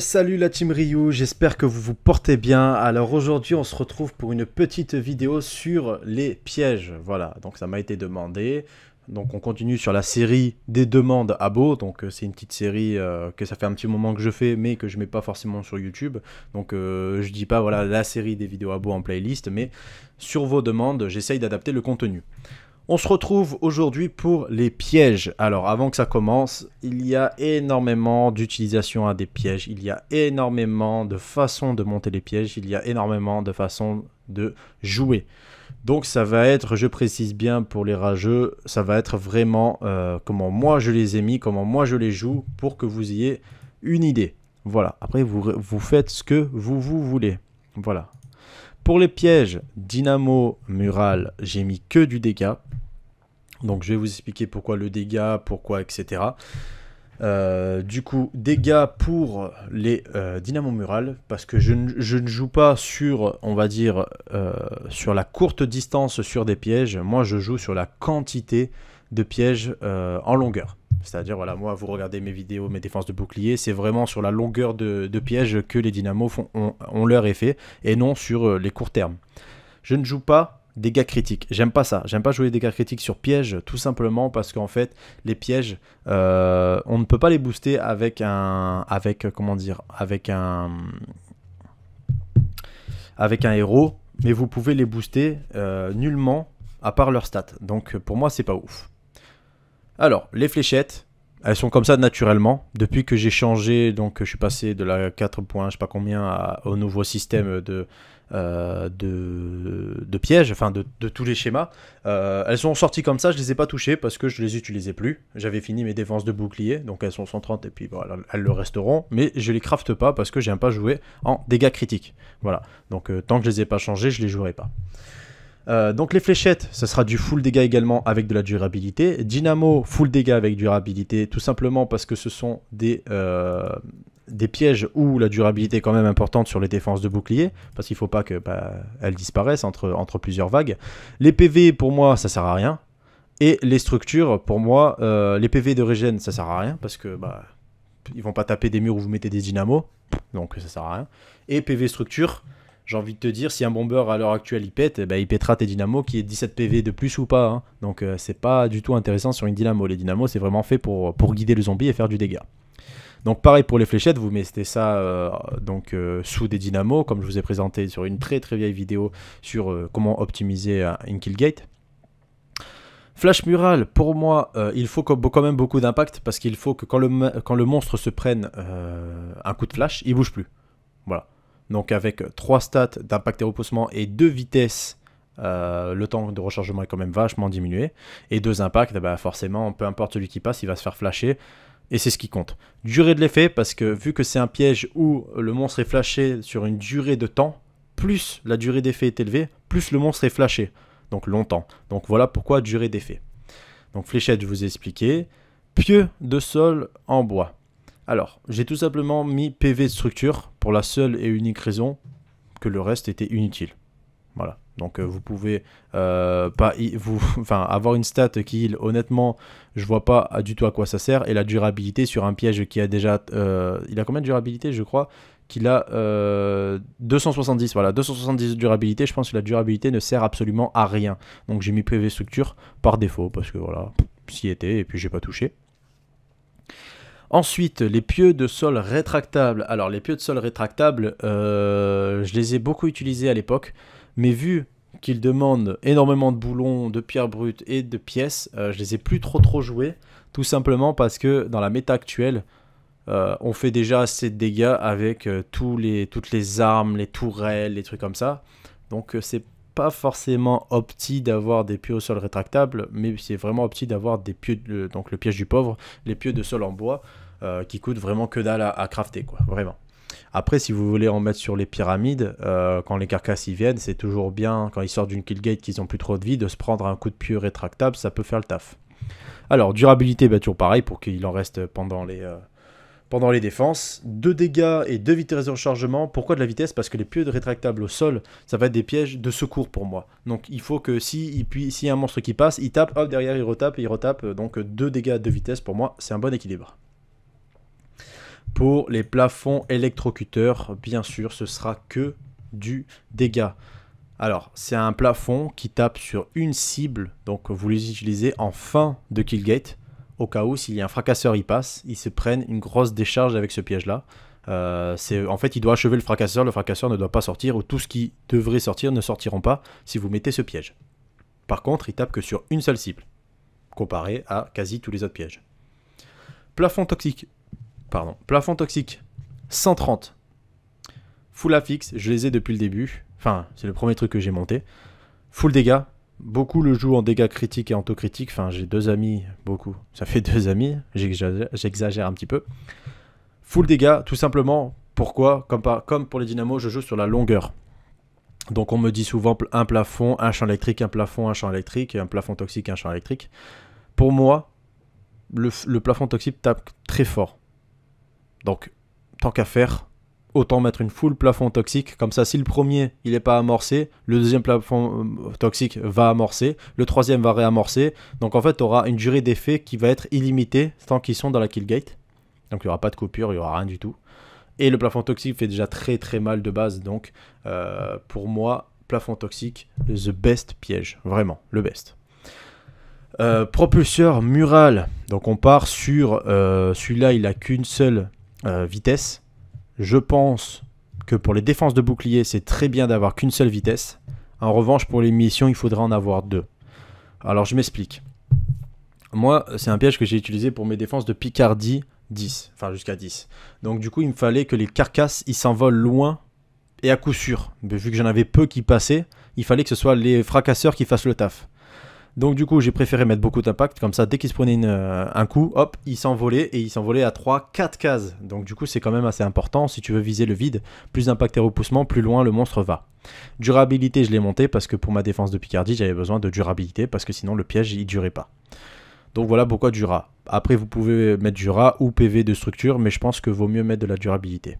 salut la team Ryu, j'espère que vous vous portez bien. Alors aujourd'hui on se retrouve pour une petite vidéo sur les pièges. Voilà, donc ça m'a été demandé. Donc on continue sur la série des demandes à Beau. Donc euh, c'est une petite série euh, que ça fait un petit moment que je fais, mais que je mets pas forcément sur YouTube. Donc euh, je dis pas voilà la série des vidéos à Beau en playlist, mais sur vos demandes, j'essaye d'adapter le contenu. On se retrouve aujourd'hui pour les pièges. Alors avant que ça commence, il y a énormément d'utilisation à des pièges, il y a énormément de façons de monter les pièges, il y a énormément de façons de jouer. Donc ça va être, je précise bien pour les rageux, ça va être vraiment euh, comment moi je les ai mis, comment moi je les joue pour que vous ayez une idée. Voilà, après vous, vous faites ce que vous, vous voulez. Voilà, pour les pièges dynamo mural, j'ai mis que du dégât. Donc je vais vous expliquer pourquoi le dégât, pourquoi, etc. Euh, du coup, dégâts pour les euh, dynamo mural parce que je, ne joue pas sur, on va dire, euh, sur la courte distance sur des pièges. Moi, je joue sur la quantité de pièges euh, en longueur. C'est-à-dire, voilà, moi, vous regardez mes vidéos, mes défenses de bouclier, c'est vraiment sur la longueur de, pièges piège que les dynamos font, ont, leur effet, et non sur euh, les courts termes. Je ne joue pas dégâts critiques. J'aime pas ça. J'aime pas jouer des dégâts critiques sur pièges tout simplement parce qu'en fait, les pièges, euh, on ne peut pas les booster avec un. Avec, comment dire Avec un. Avec un héros, mais vous pouvez les booster nullement à part leur stat. Donc pour moi, c'est pas ouf. Alors, les fléchettes, elles sont comme ça naturellement. Depuis que j'ai changé, donc je suis passé de la 4 points, je sais pas combien, au nouveau système mm. euh, de, pièges, enfin de, tous les schémas. Euh, elles sont sorties comme ça, je les ai pas touchées parce que je les utilisais plus. J'avais fini mes défenses de bouclier, donc elles sont 130 et puis voilà, elles le resteront. Mais je les crafte pas parce que j'aime pas jouer en dégâts critiques. Voilà, donc euh, tant que je les ai pas changées, je les jouerai pas. Euh, donc les fléchettes, ça sera du full dégâts également avec de la durabilité. Dynamo, full dégâts avec durabilité, tout simplement parce que ce sont des, euh, pièges où la durabilité est quand même importante sur les défenses de bouclier, parce qu'il ne faut pas qu'elles bah, disparaissent entre, plusieurs vagues. Les PV, pour moi, ça sert à rien. Et les structures, pour moi, euh, les PV de régène, ça sert à rien, parce que... Bah, ils vont pas taper des murs où vous mettez des dynamos, donc ça sert à rien. Et PV structure, j'ai envie de te dire, si un bomber à l'heure actuelle il pète, eh ben, il pètera tes dynamos qui est 17 PV de plus ou pas. Hein. Donc euh, c'est pas du tout intéressant sur une dynamo. Les dynamos c'est vraiment fait pour, pour guider le zombie et faire du dégât. Donc pareil pour les fléchettes, vous mettez ça euh, donc euh, sous des dynamos, comme je vous ai présenté sur une très très vieille vidéo sur comment optimiser une killgate. Flash Mural, pour moi, il faut quand même beaucoup d'impact parce qu'il faut que quand le, quand le monstre se prenne un coup de flash, il bouge plus. Voilà donc avec 3 stats d'impact et repoussement et 2 vitesses, euh, le temps de rechargement est quand même vachement diminué. Et 2 impacts, eh ben, forcément, peu importe celui qui passe, il va se faire flasher. Et c'est ce qui compte. Durée de l'effet, parce que vu que c'est un piège où le monstre est flashé sur une durée de temps, plus la durée d'effet est élevée, plus le monstre est flashé. Donc longtemps. Donc voilà pourquoi durée d'effet. Donc fléchette, je vous ai expliqué. Pieux de sol en bois. Alors, j'ai tout simplement mis PV structure pour la seule et unique raison que le reste était inutile. Voilà. Donc euh, vous pouvez euh, pas vous, avoir une stat qui, honnêtement, je vois pas du tout à quoi ça sert. Et la durabilité sur un piège qui a déjà... Euh, il a combien de durabilité, je crois Qu'il a 270. Voilà, 270 de durabilité. Je pense que la durabilité ne sert absolument à rien. Donc j'ai mis PV structure par défaut parce que voilà, s'y était et puis j'ai pas touché. Ensuite, les pieux de sol rétractables. Alors, les pieux de sol rétractables, euh, je les ai beaucoup utilisés à l'époque, mais vu qu'ils demandent énormément de boulons, de pierres brutes et de pièces, euh, je les ai plus trop trop joués, tout simplement parce que dans la méta actuelle, euh, on fait déjà assez de dégâts avec tous les, toutes les armes, les tourelles, les trucs comme ça. Donc, c'est pas forcément opti d'avoir des pieux au sol rétractables, mais c'est vraiment opti d'avoir des pieux, donc le piège du pauvre, les pieux de sol en bois. Euh, qui coûte vraiment que dalle à, crafter, quoi, vraiment. Après, si vous voulez en mettre sur les pyramides, euh, quand les carcasses y viennent, c'est toujours bien, quand ils sortent d'une killgate qu'ils ont plus trop de vie, de se prendre un coup de pieu rétractable, ça peut faire le taf. Alors, durabilité, bah, toujours pareil, pour qu'il en reste pendant les, euh, pendant les défenses. Deux dégâts et deux vitesses de rechargement. Pourquoi de la vitesse Parce que les pieux rétractables au sol, ça va être des pièges de secours pour moi. Donc, il faut que si il, si y a un monstre qui passe, il tape, hop, derrière, il retape, il retape. Donc, deux dégâts deux vitesse vitesses, pour moi, c'est un bon équilibre. Pour les plafonds électrocuteurs, bien sûr, ce sera que du dégât. Alors, c'est un plafond qui tape sur une cible, donc vous les utilisez en fin de killgate, au cas où s'il y a un fracasseur il passe, il se prennent une grosse décharge avec ce piège-là. Euh, en fait, il doit achever le fracasseur, le fracasseur ne doit pas sortir, ou tout ce qui devrait sortir ne sortiront pas si vous mettez ce piège. Par contre, il tape que sur une seule cible, comparé à quasi tous les autres pièges. Plafond toxique. Pardon. Plafond toxique, 130. Full affix, je les ai depuis le début. Enfin, c'est le premier truc que j'ai monté. Full dégâts, beaucoup le jouent en dégâts critiques et en taux critique. Enfin, j'ai deux amis, beaucoup. Ça fait deux amis, j'exagère un petit peu. Full dégâts, tout simplement. Pourquoi comme, comme pour les dynamos, je joue sur la longueur. Donc on me dit souvent un plafond, un champ électrique, un plafond, un champ électrique, un plafond toxique, un champ électrique. Pour moi, le plafond toxique tape très fort. Donc, tant qu'à faire, autant mettre une full plafond toxique. Comme ça, si le premier, il n'est pas amorcé, le deuxième plafond euh, toxique va amorcer, le troisième va réamorcer. Donc en fait, tu auras une durée d'effet qui va être illimitée tant qu'ils sont dans la killgate. Donc il n'y aura pas de coupure, il n'y aura rien du tout. Et le plafond toxique fait déjà très très mal de base. Donc euh, pour moi, plafond toxique, the best piège. Vraiment, le best. Euh, propulseur mural. Donc on part sur celui-là, il a qu'une seule euh, vitesse. Je pense que pour les défenses de bouclier, c'est très bien d'avoir qu'une seule vitesse. En revanche, pour les missions, il faudra en avoir deux. Alors, je m'explique. Moi, c'est un piège que j'ai utilisé pour mes défenses de Picardie 10, enfin jusqu'à 10. Donc, du coup, il me fallait que les carcasses, ils s'envolent loin et à coup sûr. Mais vu que j'en avais peu qui passaient, il fallait que ce soit les fracasseurs qui fassent le taf. Donc du coup, j'ai préféré mettre beaucoup d'impact, comme ça, dès qu'il se prenait euh, un coup, hop, il s'envolait et il s'envolait à 3, 4 cases. Donc du coup, c'est quand même assez important. Si tu veux viser le vide, plus d'impact et repoussement, plus loin le monstre va. Durabilité, je l'ai monté parce que pour ma défense de Picardie, j'avais besoin de durabilité parce que sinon le piège, il durait pas. Donc voilà pourquoi Dura. Après, vous pouvez mettre Dura ou PV de structure, mais je pense que vaut mieux mettre de la durabilité.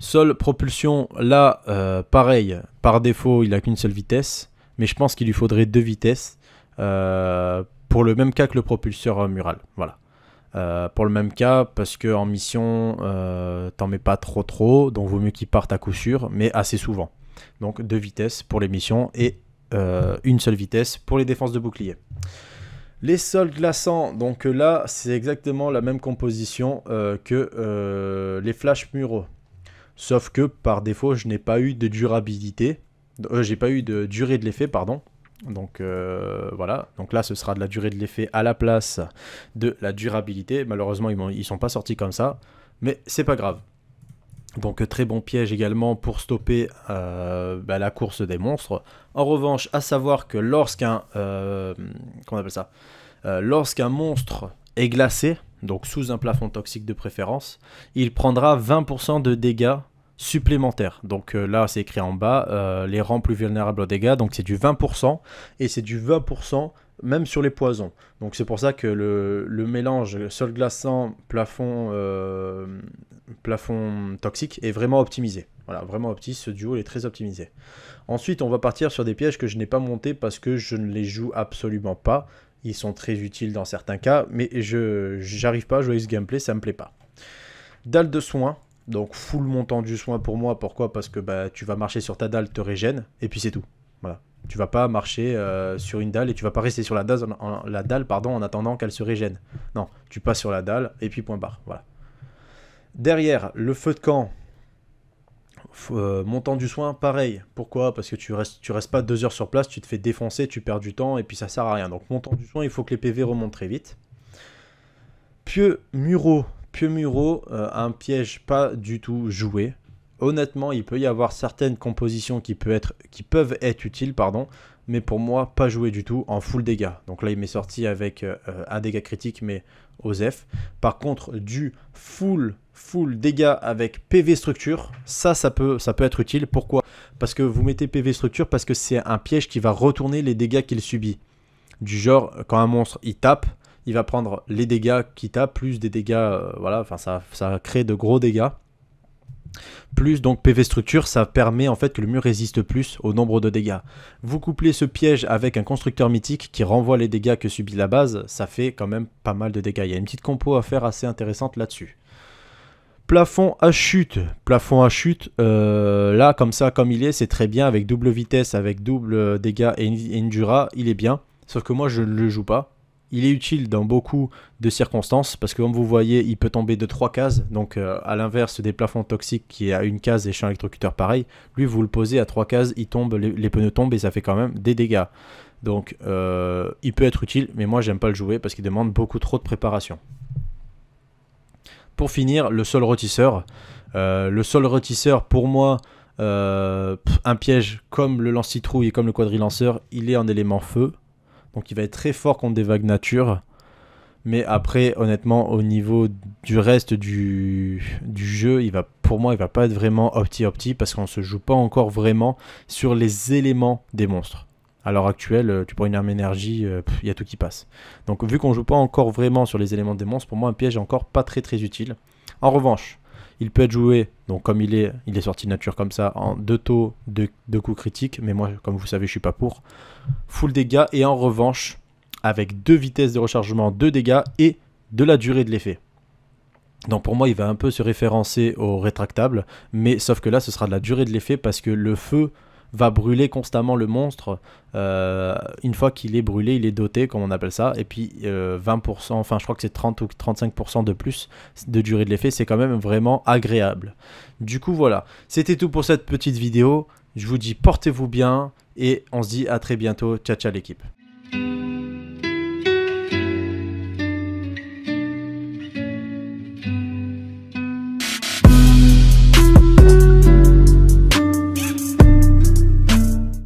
Sol, propulsion, là, euh, pareil, par défaut, il n'a qu'une seule vitesse mais je pense qu'il lui faudrait deux vitesses euh, pour le même cas que le propulseur mural. Voilà. Euh, pour le même cas, parce que en mission, euh, t'en mets pas trop trop, donc vaut mieux qu'il partent à coup sûr, mais assez souvent. Donc deux vitesses pour les missions et euh, une seule vitesse pour les défenses de bouclier. Les sols glaçants, donc là, c'est exactement la même composition que les flashs muraux. Sauf que par défaut, je n'ai pas eu de durabilité euh, j'ai pas eu de durée de l'effet, pardon. Donc euh, voilà, donc là ce sera de la durée de l'effet à la place de la durabilité. Malheureusement ils, ne sont pas sortis comme ça, mais c'est pas grave. Donc euh, très bon piège également pour stopper bah, la course des monstres. En revanche, à savoir que lorsqu'un euh, appelle ça, lorsqu'un monstre est glacé, donc sous un plafond toxique de préférence, il prendra 20% de dégâts supplémentaires. Donc euh, là, c'est écrit en bas, euh, les rangs plus vulnérables aux dégâts, donc c'est du 20%, et c'est du 20% même sur les poisons. Donc c'est pour ça que le, le mélange sol glaçant, plafond, euh, plafond toxique est vraiment optimisé. Voilà, vraiment optimisé, ce duo est très optimisé. Ensuite, on va partir sur des pièges que je n'ai pas montés parce que je ne les joue absolument pas. Ils sont très utiles dans certains cas, mais je j'arrive pas à jouer ce gameplay, ça me plaît pas. Dalle de soins, donc full montant du soin pour moi. Pourquoi Parce que bah, tu vas marcher sur ta dalle, te régène, et puis c'est tout. Voilà. Tu vas pas marcher euh, sur une dalle et tu vas pas rester sur la dalle, en, la dalle pardon, en attendant qu'elle se régène. Non, tu passes sur la dalle et puis point barre. Voilà. Derrière, le feu de camp, euh, montant du soin, pareil. Pourquoi Parce que tu restes, tu restes pas deux heures sur place, tu te fais défoncer, tu perds du temps et puis ça sert à rien. Donc montant du soin, il faut que les PV remontent très vite. Pieux Muro, Pieux Muro euh, un piège pas du tout joué. Honnêtement, il peut y avoir certaines compositions qui, peuvent être utiles, pardon, mais pour moi, pas joué du tout en full dégâts. Donc là, il m'est sorti avec euh, euh, un dégât critique, mais F. Par contre, du full, full dégâts avec PV structure, ça, ça peut, ça peut être utile. Pourquoi Parce que vous mettez PV structure parce que c'est un piège qui va retourner les dégâts qu'il subit. Du genre, quand un monstre, il tape, il va prendre les dégâts qu'il t'a, plus des dégâts, euh, voilà, enfin ça, crée de gros dégâts. Plus donc PV structure, ça permet en fait que le mur résiste plus au nombre de dégâts. Vous couplez ce piège avec un constructeur mythique qui renvoie les dégâts que subit la base, ça fait quand même pas mal de dégâts. Il y a une petite compo à faire assez intéressante là-dessus. Plafond à chute, plafond à chute, euh, là comme ça, comme il est, c'est très bien, avec double vitesse, avec double dégâts et dura, il est bien. Sauf que moi je ne le joue pas, il est utile dans beaucoup de circonstances parce que comme vous voyez, il peut tomber de 3 cases. Donc euh, à l'inverse des plafonds toxiques qui est à une case et chez électrocuteur pareil, lui vous le posez à 3 cases, il tombe, les, pneus tombent et ça fait quand même des dégâts. Donc euh, il peut être utile, mais moi j'aime pas le jouer parce qu'il demande beaucoup trop de préparation. Pour finir, le sol rôtisseur. Euh, le sol rôtisseur pour moi... un piège comme le lance-citrouille et comme le quadrilanceur, il est en élément feu. Donc il va être très fort contre des vagues nature. Mais après, honnêtement, au niveau du reste du, du jeu, il va, pour moi, il va pas être vraiment opti-opti parce qu'on ne se joue pas encore vraiment sur les éléments des monstres. À l'heure actuelle, euh, tu prends une arme énergie, euh, il y a tout qui passe. Donc vu qu'on joue pas encore vraiment sur les éléments des monstres, pour moi, un piège est encore pas très très utile. En revanche, il peut être joué, donc comme il est, il est sorti de nature comme ça, en deux taux, de de coups critiques, mais moi, comme vous savez, je suis pas pour. Full dégâts, et en revanche, avec deux vitesses de rechargement, deux dégâts, et de la durée de l'effet. Donc pour moi, il va un peu se référencer au rétractable, mais sauf que là, ce sera de la durée de l'effet parce que le feu va brûler constamment le monstre. Euh, une fois qu'il est brûlé, il est doté, comme on appelle ça. Et puis 20%, euh, enfin je crois que c'est 30 ou 35% de plus de durée de l'effet. C'est quand même vraiment agréable. Du coup voilà, c'était tout pour cette petite vidéo. Je vous dis portez-vous bien et on se dit à très bientôt. Ciao ciao l'équipe.